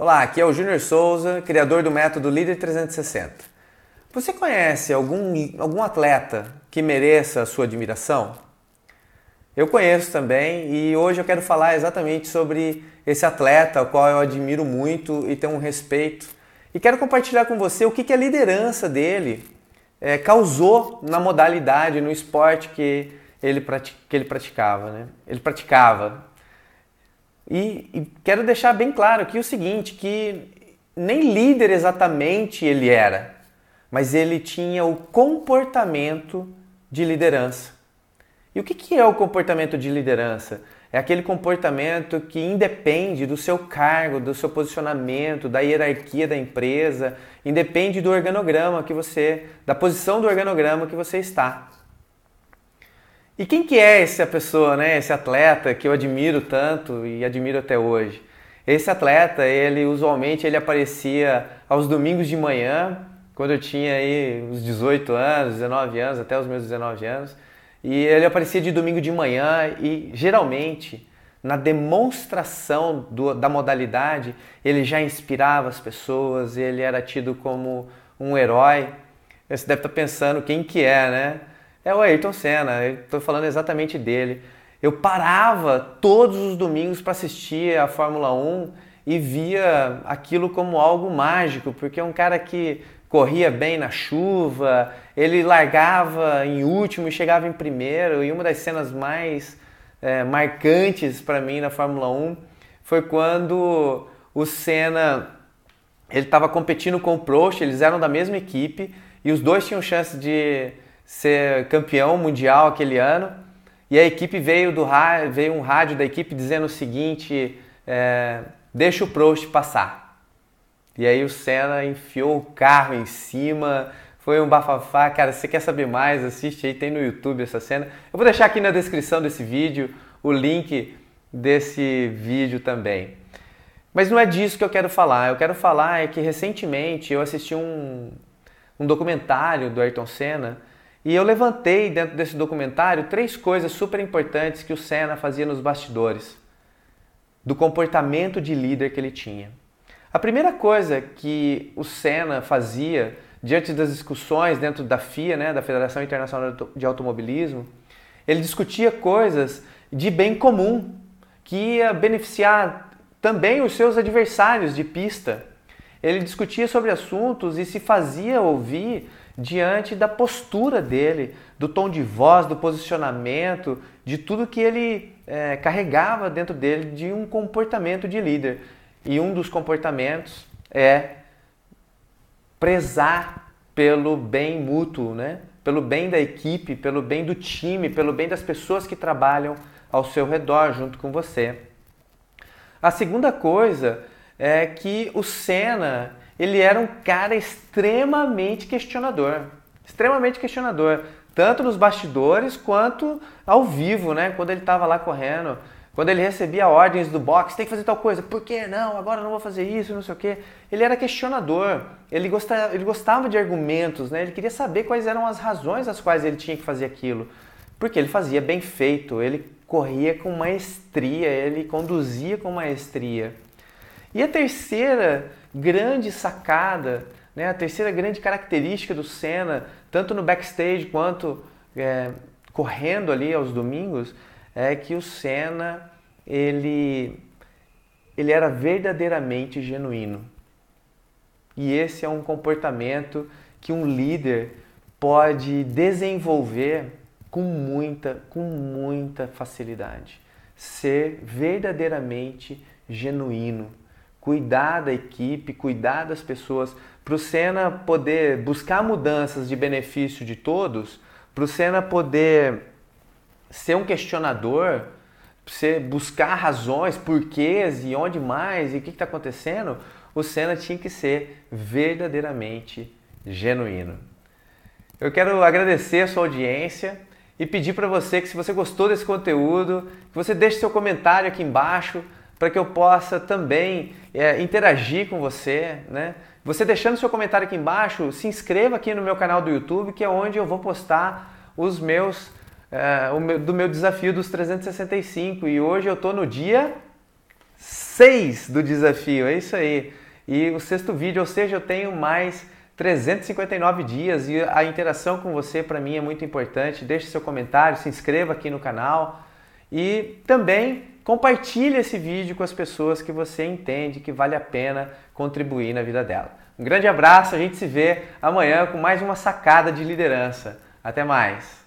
Olá, aqui é o Júnior Souza, criador do método Líder 360. Você conhece algum, algum atleta que mereça a sua admiração? Eu conheço também e hoje eu quero falar exatamente sobre esse atleta, o qual eu admiro muito e tenho um respeito. E quero compartilhar com você o que, que a liderança dele é, causou na modalidade, no esporte que ele, que ele praticava. Né? Ele praticava. E, e quero deixar bem claro aqui o seguinte, que nem líder exatamente ele era, mas ele tinha o comportamento de liderança. E o que, que é o comportamento de liderança? É aquele comportamento que independe do seu cargo, do seu posicionamento, da hierarquia da empresa, independe do organograma que você, da posição do organograma que você está. E quem que é essa pessoa, né? Esse atleta que eu admiro tanto e admiro até hoje. Esse atleta, ele usualmente ele aparecia aos domingos de manhã, quando eu tinha aí uns 18 anos, 19 anos, até os meus 19 anos, e ele aparecia de domingo de manhã e geralmente na demonstração do, da modalidade, ele já inspirava as pessoas, ele era tido como um herói. Você deve estar pensando quem que é, né? É o Ayrton Senna, estou falando exatamente dele. Eu parava todos os domingos para assistir a Fórmula 1 e via aquilo como algo mágico, porque é um cara que corria bem na chuva, ele largava em último e chegava em primeiro. E uma das cenas mais é, marcantes para mim na Fórmula 1 foi quando o Senna ele estava competindo com o Prost, eles eram da mesma equipe e os dois tinham chance de ser campeão mundial aquele ano. E a equipe veio do veio um rádio da equipe dizendo o seguinte: é, deixa o Prost passar. E aí o Senna enfiou o carro em cima, foi um bafafá. Cara, se você quer saber mais, assiste aí, tem no YouTube essa cena. Eu vou deixar aqui na descrição desse vídeo o link desse vídeo também. Mas não é disso que eu quero falar. Eu quero falar é que recentemente eu assisti um, um documentário do Ayrton Senna e eu levantei dentro desse documentário três coisas super importantes que o Senna fazia nos bastidores, do comportamento de líder que ele tinha. A primeira coisa que o Senna fazia diante das discussões dentro da FIA, né, da Federação Internacional de Automobilismo, ele discutia coisas de bem comum que ia beneficiar também os seus adversários de pista. Ele discutia sobre assuntos e se fazia ouvir diante da postura dele, do tom de voz, do posicionamento, de tudo que ele é, carregava dentro dele de um comportamento de líder. E um dos comportamentos é prezar pelo bem mútuo, né? pelo bem da equipe, pelo bem do time, pelo bem das pessoas que trabalham ao seu redor junto com você. A segunda coisa é que o Senna ele era um cara extremamente questionador. Extremamente questionador. Tanto nos bastidores quanto ao vivo, né? Quando ele estava lá correndo. Quando ele recebia ordens do boxe, tem que fazer tal coisa, por que não? Agora não vou fazer isso, não sei o quê. Ele era questionador, ele gostava, ele gostava de argumentos, né? ele queria saber quais eram as razões das quais ele tinha que fazer aquilo. Porque ele fazia bem feito, ele corria com maestria, ele conduzia com maestria. E a terceira grande sacada, né, a terceira grande característica do Senna, tanto no backstage quanto é, correndo ali aos domingos, é que o Senna ele, ele era verdadeiramente genuíno. E esse é um comportamento que um líder pode desenvolver com muita, com muita facilidade. Ser verdadeiramente genuíno cuidar da equipe, cuidar das pessoas, para o Senna poder buscar mudanças de benefício de todos, para o Senna poder ser um questionador, ser buscar razões, porquês e onde mais e o que está acontecendo, o Senna tinha que ser verdadeiramente genuíno. Eu quero agradecer a sua audiência e pedir para você que se você gostou desse conteúdo, que você deixe seu comentário aqui embaixo, para que eu possa também é, interagir com você, né? Você deixando seu comentário aqui embaixo, se inscreva aqui no meu canal do YouTube, que é onde eu vou postar os meus é, meu, do meu desafio dos 365. E hoje eu estou no dia 6 do desafio, é isso aí. E o sexto vídeo, ou seja, eu tenho mais 359 dias e a interação com você para mim é muito importante. Deixe seu comentário, se inscreva aqui no canal e também compartilhe esse vídeo com as pessoas que você entende que vale a pena contribuir na vida dela. Um grande abraço, a gente se vê amanhã com mais uma sacada de liderança. Até mais!